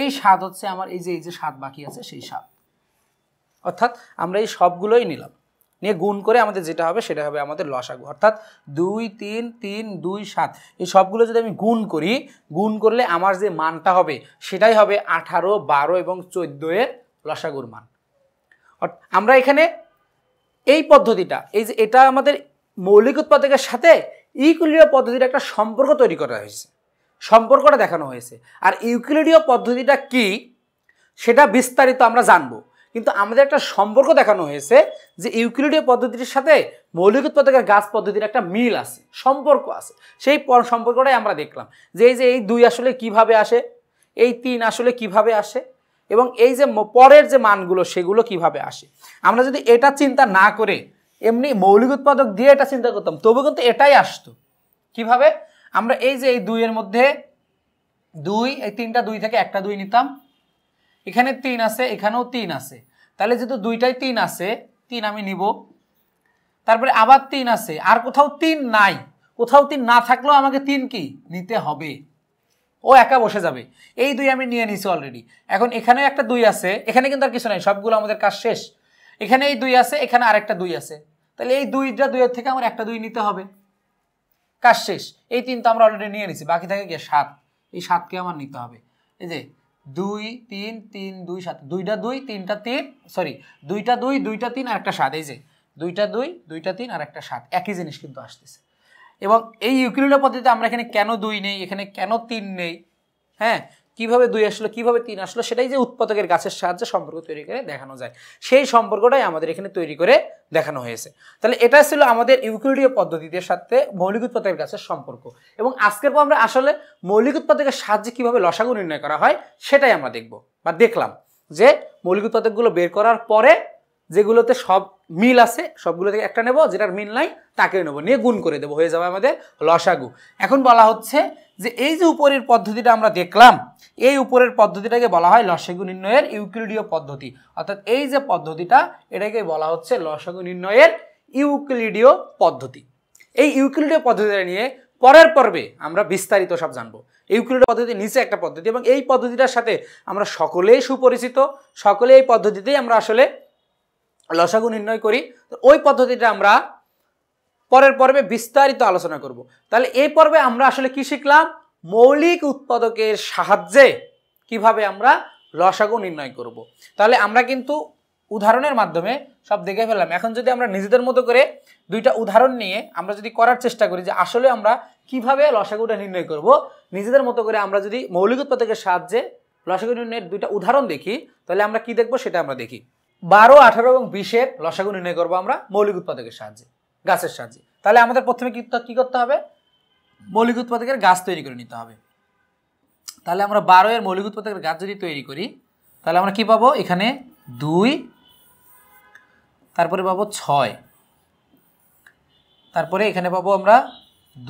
এই সাত হচ্ছে আমার এই যে এই যে সাত বাকি আছে সেই সাত অর্থাৎ আমরা এই সবগুলোই নিলাম নিয়ে গুণ করে আমাদের যেটা হবে সেটা হবে আমাদের লসাগু অর্থাৎ দুই তিন তিন দুই সাত এই সবগুলো যদি আমি গুণ করি গুণ করলে আমার যে মানটা হবে সেটাই হবে আঠারো বারো এবং চোদ্দোয়ের এর লসাগুর মান আমরা এখানে এই পদ্ধতিটা এই যে এটা আমাদের মৌলিক উৎপাদকের সাথে ইউক্লিডীয় পদ্ধতির একটা সম্পর্ক তৈরি করা হয়েছে সম্পর্কটা দেখানো হয়েছে আর ইউক্লিডীয় পদ্ধতিটা কি সেটা বিস্তারিত আমরা জানবো কিন্তু আমাদের একটা সম্পর্ক দেখানো হয়েছে যে ইউক্লিডীয় পদ্ধতির সাথে মৌলিক উৎপাদকের গাছ পদ্ধতির একটা মিল আছে সম্পর্ক আছে সেই সম্পর্কটাই আমরা দেখলাম যে এই যে এই দুই আসলে কিভাবে আসে এই তিন আসলে কিভাবে আসে এবং এই যে পরের যে মানগুলো সেগুলো কিভাবে আসে আমরা যদি এটা চিন্তা না করে এমনি মৌলিক উৎপাদক দিয়ে এটা চিন্তা করতাম তবু কিন্তু এটাই আসতো কিভাবে আমরা এই যে এই দুইয়ের মধ্যে দুই এই তিনটা দুই থেকে একটা দুই নিতাম এখানে তিন আছে এখানেও তিন আছে তাহলে যেহেতু দুইটাই তিন আছে তিন আমি নিব তারপরে আবার তিন আছে আর কোথাও তিন নাই কোথাও তিন না থাকলেও আমাকে তিন কি নিতে হবে ও একা বসে যাবে এই দুই আমি নিয়ে নিছি অলরেডি এখন এখানেও একটা দুই আছে এখানে কিন্তু আর কিছু নাই সবগুলো আমাদের কাজ শেষ এখানে এই দুই আছে এখানে আরেকটা দুই আছে তাহলে এই দুইটা দুইয়ের থেকে আমার একটা দুই নিতে হবে কাজ শেষ এই তিন তো আমরা অলরেডি নিয়ে নিছি বাকি থাকে গিয়ে সাত এই সাতকে আমার নিতে হবে এই যে দুই তিন তিন দুই সাত দুইটা দুই তিনটা তিন সরি দুইটা দুই দুইটা তিন আর একটা সাত এই যে দুইটা দুই দুইটা তিন আর একটা সাত একই জিনিস কিন্তু আসতেছে এবং এই ইউক্লিডীয় পদ্ধতিতে আমরা এখানে কেন দুই নেই এখানে কেন তিন নেই হ্যাঁ কিভাবে দুই আসলো কিভাবে তিন আসলো সেটাই যে উৎপাদকের গাছের সাহায্যে সম্পর্ক তৈরি করে দেখানো যায় সেই সম্পর্কটাই আমাদের এখানে তৈরি করে দেখানো হয়েছে তাহলে এটা ছিল আমাদের ইউক্লিডীয় পদ্ধতিতে সাথে মৌলিক উৎপাদকের গাছের সম্পর্ক এবং আজকের পর আমরা আসলে মৌলিক উৎপাদকের সাহায্যে কিভাবে লসাগু নির্ণয় করা হয় সেটাই আমরা দেখব বা দেখলাম যে মৌলিক উৎপাদকগুলো বের করার পরে যেগুলোতে সব মিল আছে সবগুলো থেকে একটা নেব যেটার মিল নাই তাকে নেব নিয়ে গুণ করে দেবো হয়ে যাবে আমাদের লসাগু এখন বলা হচ্ছে যে এই যে উপরের পদ্ধতিটা আমরা দেখলাম এই উপরের পদ্ধতিটাকে বলা হয় লসাগু নির্ণয়ের ইউক্লিডীয় পদ্ধতি অর্থাৎ এই যে পদ্ধতিটা এটাকে বলা হচ্ছে লসাগু নির্ণয়ের ইউক্লিডীয় পদ্ধতি এই ইউক্লিডীয় পদ্ধতিটা নিয়ে পরের পর্বে আমরা বিস্তারিত সব জানবো ইউক্লিডীয় পদ্ধতি নিচে একটা পদ্ধতি এবং এই পদ্ধতিটার সাথে আমরা সকলেই সুপরিচিত সকলে এই পদ্ধতিতেই আমরা আসলে লসাগু নির্ণয় করি ওই পদ্ধতিটা আমরা পরের পর্বে বিস্তারিত আলোচনা করব তাহলে এই পর্বে আমরা আসলে কি শিখলাম মৌলিক উৎপাদকের সাহায্যে কিভাবে আমরা লসাগু নির্ণয় করব। তাহলে আমরা কিন্তু উদাহরণের মাধ্যমে সব দেখে ফেললাম এখন যদি আমরা নিজেদের মতো করে দুইটা উদাহরণ নিয়ে আমরা যদি করার চেষ্টা করি যে আসলে আমরা কিভাবে লসাগুটা নির্ণয় করব নিজেদের মতো করে আমরা যদি মৌলিক উৎপাদকের সাহায্যে লসাগু নির্ণয়ের দুইটা উদাহরণ দেখি তাহলে আমরা কি দেখব সেটা আমরা দেখি বারো আঠারো এবং বিশের লসাগু নির্ণয় করব আমরা মৌলিক উৎপাদকের সাহায্যে গাছের সাহায্যে তাহলে আমাদের প্রথমে কী করতে হবে মৌলিক উৎপাদকের গাছ তৈরি করে নিতে হবে তাহলে আমরা বারো এর মৌলিক উৎপাদকের গাছ যদি তৈরি করি তাহলে আমরা কি পাবো এখানে দুই তারপরে পাবো ছয় তারপরে এখানে পাবো আমরা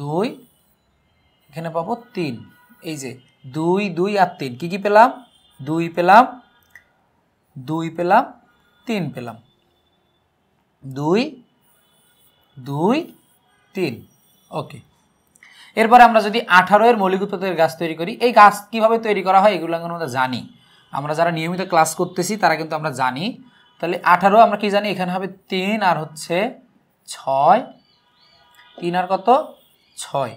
দুই এখানে পাবো তিন এই যে দুই দুই আর তিন কী কী পেলাম দুই পেলাম দুই পেলাম তিন পেলাম দুই দুই তিন ওকে এরপরে আমরা যদি আঠারো এর মৌলিক উৎপাদনের গাছ তৈরি করি এই গাছ কীভাবে তৈরি করা হয় এগুলো আমরা জানি আমরা যারা নিয়মিত ক্লাস করতেছি তারা কিন্তু আমরা জানি তাহলে আঠারো আমরা কি জানি এখানে হবে তিন আর হচ্ছে ছয় তিন আর কত ছয়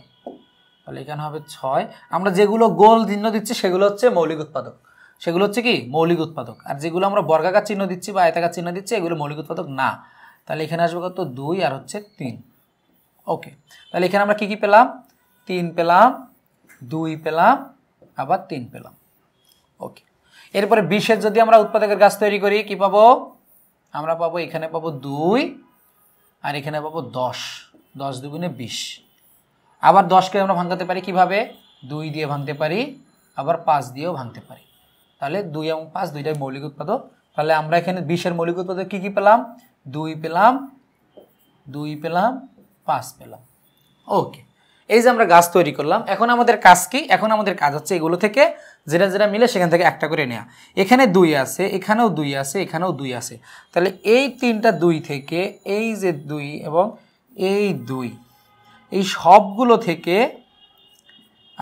তাহলে এখানে হবে ছয় আমরা যেগুলো গোল চিহ্ন দিচ্ছি সেগুলো হচ্ছে মৌলিক উৎপাদক সেগুলো হচ্ছে কি মৌলিক উৎপাদক আর যেগুলো আমরা বর্গাকার চিহ্ন দিচ্ছি বা আয়তাকার চিহ্ন দিচ্ছি এগুলো মৌলিক উৎপাদক না তাহলে এখানে আসবে কত দুই আর হচ্ছে তিন ওকে তাহলে এখানে আমরা কী কী পেলাম তিন পেলাম দুই পেলাম আবার তিন পেলাম ওকে এরপরে বিশের যদি আমরা উৎপাদকের গাছ তৈরি করি কি পাবো আমরা পাবো এখানে পাবো দুই আর এখানে পাবো দশ দশ দুগুণে বিশ আবার দশকে আমরা ভাঙাতে পারি কিভাবে দুই দিয়ে ভাঙতে পারি আবার পাঁচ দিয়েও ভাঙতে পারি তাহলে দুই এবং পাঁচ দুইটাই মৌলিক উৎপাদক তাহলে আমরা এখানে বিশের মৌলিক উৎপাদক কী কী পেলাম দুই পেলাম দুই পেলাম পাঁচ পেলাম ওকে এই যে আমরা গাছ তৈরি করলাম এখন আমাদের কাজ কি এখন আমাদের কাজ হচ্ছে এগুলো থেকে যেটা যেটা মিলে সেখান থেকে একটা করে নেওয়া এখানে দুই আছে এখানেও দুই আছে এখানেও দুই আছে তাহলে এই তিনটা দুই থেকে এই যে দুই এবং এই দুই এই সবগুলো থেকে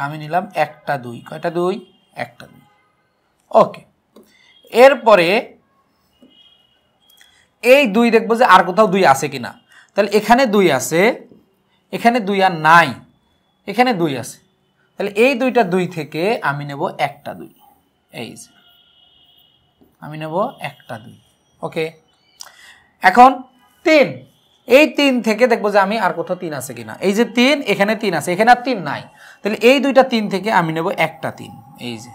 আমি নিলাম একটা দুই কয়টা দুই একটা দুই ওকে এরপরে এই দুই দেখবো যে আর কোথাও দুই আছে কিনা তাহলে এখানে দুই আছে এখানে দুই আর নাই এখানে দুই আছে তাহলে এই দুইটা দুই থেকে আমি নেব একটা দুই এই যে আমি নেব একটা দুই ওকে এখন তিন এই তিন থেকে দেখবো যে আমি আর কোথাও তিন আছে কিনা এই যে তিন এখানে তিন আছে এখানে আর তিন নাই তাহলে এই দুইটা তিন থেকে আমি নেব একটা তিন এই যে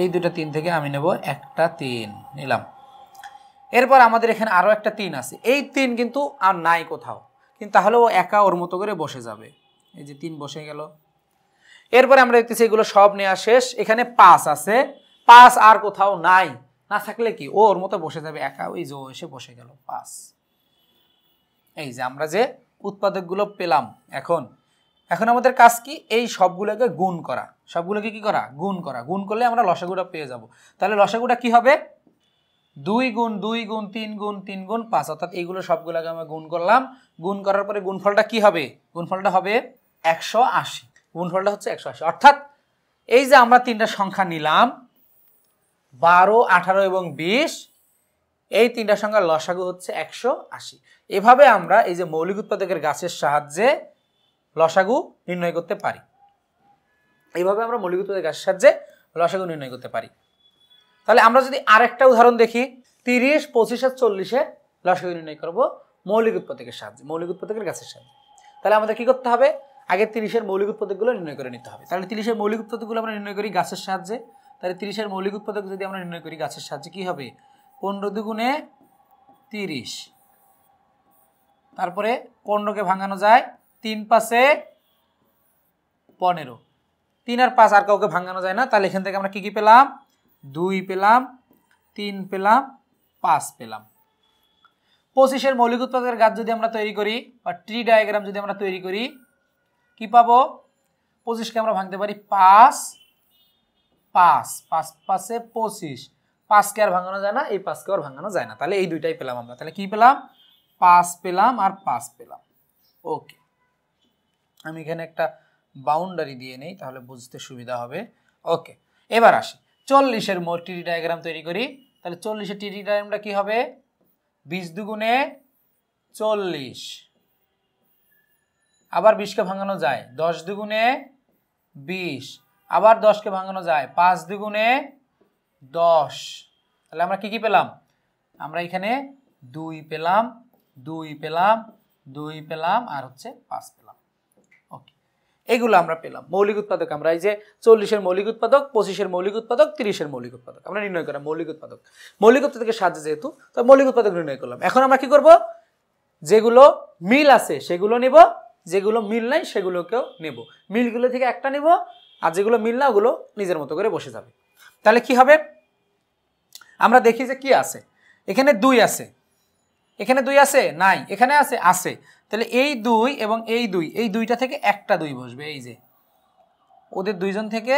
এই দুইটা তিন থেকে আমি নেব একটা তিন নিলাম এরপর আমাদের এখানে আরও একটা তিন আছে এই তিন কিন্তু আর নাই কোথাও কিন্তু তাহলে ও একা ওর মতো করে বসে যাবে এই যে তিন বসে গেল এরপরে আমরা দেখতেছি এগুলো সব নেওয়া শেষ এখানে পাঁচ আছে পাঁচ আর কোথাও নাই না থাকলে কি ও ওর মতো বসে যাবে একা ওই যে এসে বসে গেল পাঁচ এই যে আমরা যে উৎপাদকগুলো পেলাম এখন এখন আমাদের কাজ কি এই সবগুলোকে গুণ করা সবগুলোকে কি করা গুণ করা গুণ করলে আমরা লসাগুটা পেয়ে যাব তাহলে লসাগুটা কি হবে দুই গুণ দুই গুণ তিন গুণ তিন গুণ পাঁচ অর্থাৎ এইগুলো সবগুলোকে আমরা গুণ করলাম গুণ করার পরে গুণফলটা কি হবে গুণফলটা হবে একশো আশি গুণফলটা হচ্ছে একশো আশি অর্থাৎ এই যে আমরা তিনটা সংখ্যা নিলাম বারো আঠারো এবং বিশ এই তিনটা সংখ্যা লসাগু হচ্ছে একশো আশি এভাবে আমরা এই যে মৌলিক উৎপাদকের গাছের সাহায্যে লসাগু নির্ণয় করতে পারি এইভাবে আমরা মৌলিক উৎপাদকের গাছের সাহায্যে লসাগু নির্ণয় করতে পারি তাহলে আমরা যদি আরেকটা উদাহরণ দেখি তিরিশ পঁচিশে চল্লিশে লসাগু নির্ণয় করব মৌলিক উৎপাদকের সাহায্যে মৌলিক উৎপাদকের গাছের সাহায্যে তাহলে আমাদের কি করতে হবে আগে তিরিশের মৌলিক উৎপাদকগুলো নির্ণয় করে নিতে হবে তাহলে তিরিশের মৌলিক উৎপাদকগুলো আমরা নির্ণয় করি গাছের সাহায্যে তাহলে তিরিশের মৌলিক উৎপাদক যদি আমরা নির্ণয় করি গাছের সাহায্যে কী হবে পনেরো দুগুণে তিরিশ তারপরে পনেরোকে ভাঙানো যায় তিন পাশে পনেরো তিন আর পাঁচ আর কাউকে ভাঙানো যায় না তাহলে এখান থেকে আমরা কী কী পেলাম দুই পেলাম তিন পেলাম পাঁচ পেলাম পঁচিশের মৌলিক উৎপাদকের গাছ যদি আমরা তৈরি করি বা ট্রি ডায়াগ্রাম যদি আমরা তৈরি করি কি পাবো পঁচিশকে আমরা ভাঙতে পারি পাঁচ পাঁচ পাঁচ পাঁচে পঁচিশ পাঁচকে আর ভাঙানো যায় না এই পাঁচকে আর ভাঙানো যায় না তাহলে এই দুইটাই পেলাম আমরা তাহলে কি পেলাম পাঁচ পেলাম আর পাঁচ পেলাম ওকে আমি এখানে একটা বাউন্ডারি দিয়ে নেই তাহলে বুঝতে সুবিধা হবে ওকে এবার আসি চল্লিশের মোট টিডি ডায়াগ্রাম তৈরি করি তাহলে চল্লিশের টিডি ডায়াগ্রামটা কী হবে বিশ দুগুণে চল্লিশ আবার বিশকে ভাঙানো যায় দশ দুগুণে বিশ আবার দশকে ভাঙানো যায় পাঁচ দুগুণে দশ তাহলে আমরা কি কি পেলাম আমরা এখানে দুই পেলাম দুই পেলাম দুই পেলাম আর হচ্ছে পাঁচ পেলাম ওকে এগুলো আমরা পেলাম মৌলিক উৎপাদক আমরা এই যে চল্লিশের মৌলিক উৎপাদক পঁচিশের মৌলিক উৎপাদক তিরিশের মৌলিক উৎপাদক আমরা নির্ণয় করলাম মৌলিক উৎপাদক মৌলিক উৎপাদকের সাহায্যে যেহেতু তো মৌলিক উৎপাদক নির্ণয় করলাম এখন আমরা কি করব যেগুলো মিল আছে সেগুলো নিব যেগুলো মিল নাই সেগুলোকেও নেব মিলগুলো থেকে একটা নিব আর যেগুলো মিল না ওগুলো নিজের মতো করে বসে যাবে তাহলে কি হবে আমরা দেখি যে কি আছে এখানে দুই আছে এখানে দুই আছে নাই এখানে আছে আছে তাহলে এই দুই এবং এই দুই এই দুইটা থেকে একটা দুই বসবে এই যে ওদের দুইজন থেকে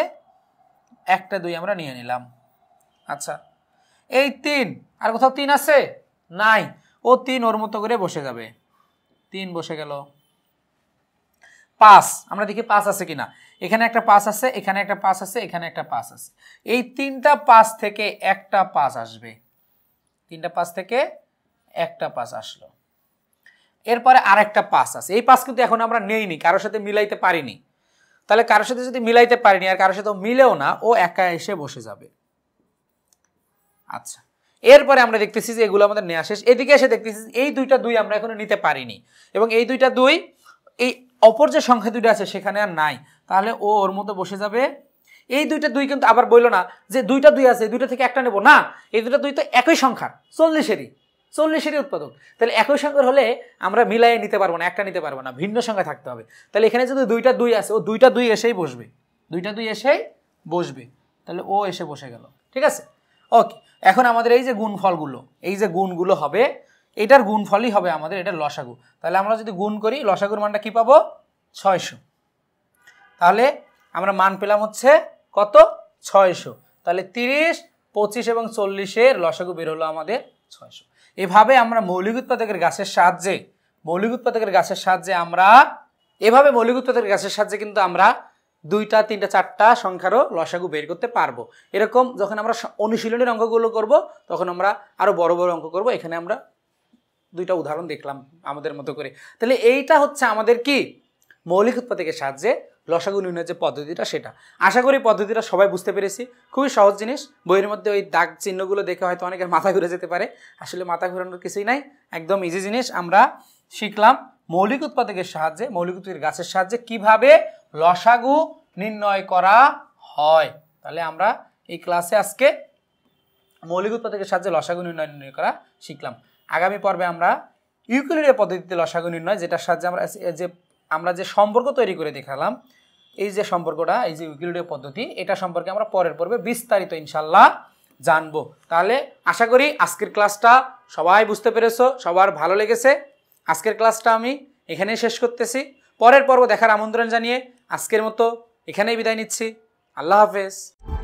একটা দুই আমরা নিয়ে নিলাম আচ্ছা এই তিন আর কোথাও তিন আছে নাই ও তিন ওর মতো করে বসে যাবে তিন বসে গেল পাঁচ আমরা দেখি পাঁচ আছে কিনা এখানে একটা পাঁচ আছে এখানে একটা পাঁচ আছে এখানে একটা পাঁচ আছে এই তিনটা পাস থেকে একটা পাঁচ আসবে তিনটা পাস থেকে একটা পাঁচ আসলো এরপরে আরেকটা পাস আছে এই পাস কিন্তু এখন আমরা নেইনি কারোর সাথে মিলাইতে পারিনি তাহলে কারোর সাথে যদি মিলাইতে পারিনি আর কারোর সাথে মিলেও না ও একা এসে বসে যাবে আচ্ছা এরপরে আমরা দেখতেছি যে এগুলো আমাদের নেওয়া শেষ এদিকে এসে দেখতেছি এই দুইটা দুই আমরা এখনো নিতে পারিনি এবং এই দুইটা দুই এই অপর যে সংখ্যা দুইটা আছে সেখানে আর নাই তাহলে ও ওর মতো বসে যাবে এই দুইটা দুই কিন্তু আবার বললো না যে দুইটা দুই আছে দুইটা থেকে একটা নেব না এই দুইটা দুই তো একই সংখ্যা চল্লিশেরই চল্লিশেরই উৎপাদক তাহলে একই সংখ্যার হলে আমরা মিলাই নিতে পারবো না একটা নিতে পারবো না ভিন্ন সংখ্যা থাকতে হবে তাহলে এখানে যদি দুইটা দুই আছে ও দুইটা দুই এসেই বসবে দুইটা দুই এসেই বসবে তাহলে ও এসে বসে গেল ঠিক আছে ওকে এখন আমাদের এই যে গুণফলগুলো এই যে গুণগুলো হবে এটার গুণফলই হবে আমাদের এটা লসাগু তাহলে আমরা যদি গুণ করি লসাগুর মানটা কি পাবো ছয়শো তাহলে আমরা মান পেলাম হচ্ছে কত ছয়শো তাহলে তিরিশ পঁচিশ এবং চল্লিশের লসাগু বের হলো আমাদের ছয়শো এভাবে আমরা মৌলিক উৎপাদকের গাছের সাহায্যে মৌলিক উৎপাদকের গাছের সাহায্যে আমরা এভাবে মৌলিক উৎপাদকের গাছের সাহায্যে কিন্তু আমরা দুইটা তিনটা চারটা সংখ্যারও লসাগু বের করতে পারবো এরকম যখন আমরা অনুশীলনের অঙ্কগুলো করব তখন আমরা আরও বড় বড় অঙ্ক করব এখানে আমরা দুইটা উদাহরণ দেখলাম আমাদের মতো করে তাহলে এইটা হচ্ছে আমাদের কি মৌলিক উৎপাদকের সাহায্যে লসাগু নির্ণয়ের যে পদ্ধতিটা সেটা আশা করি পদ্ধতিটা সবাই বুঝতে পেরেছি খুবই সহজ জিনিস বইয়ের মধ্যে ওই দাগ চিহ্নগুলো দেখে হয়তো অনেকের মাথা ঘুরে যেতে পারে আসলে মাথা ঘুরানোর কিছুই নাই একদম ইজি জিনিস আমরা শিখলাম মৌলিক উৎপাদকের সাহায্যে মৌলিক উৎপাদকের গাছের সাহায্যে কিভাবে লসাগু নির্ণয় করা হয় তাহলে আমরা এই ক্লাসে আজকে মৌলিক উৎপাদকের সাহায্যে লসাগু নির্ণয় নির্ণয় করা শিখলাম আগামী পর্বে আমরা ইউক্লিডের পদ্ধতিতে লসাগু নির্ণয় যেটার সাহায্যে আমরা যে আমরা যে সম্পর্ক তৈরি করে দেখালাম এই যে সম্পর্কটা এই যে উইকিলিডীয় পদ্ধতি এটা সম্পর্কে আমরা পরের পর্বে বিস্তারিত ইনশাল্লাহ জানবো তাহলে আশা করি আজকের ক্লাসটা সবাই বুঝতে পেরেছো সবার ভালো লেগেছে আজকের ক্লাসটা আমি এখানেই শেষ করতেছি পরের পর্ব দেখার আমন্ত্রণ জানিয়ে আজকের মতো এখানেই বিদায় নিচ্ছি আল্লাহ হাফেজ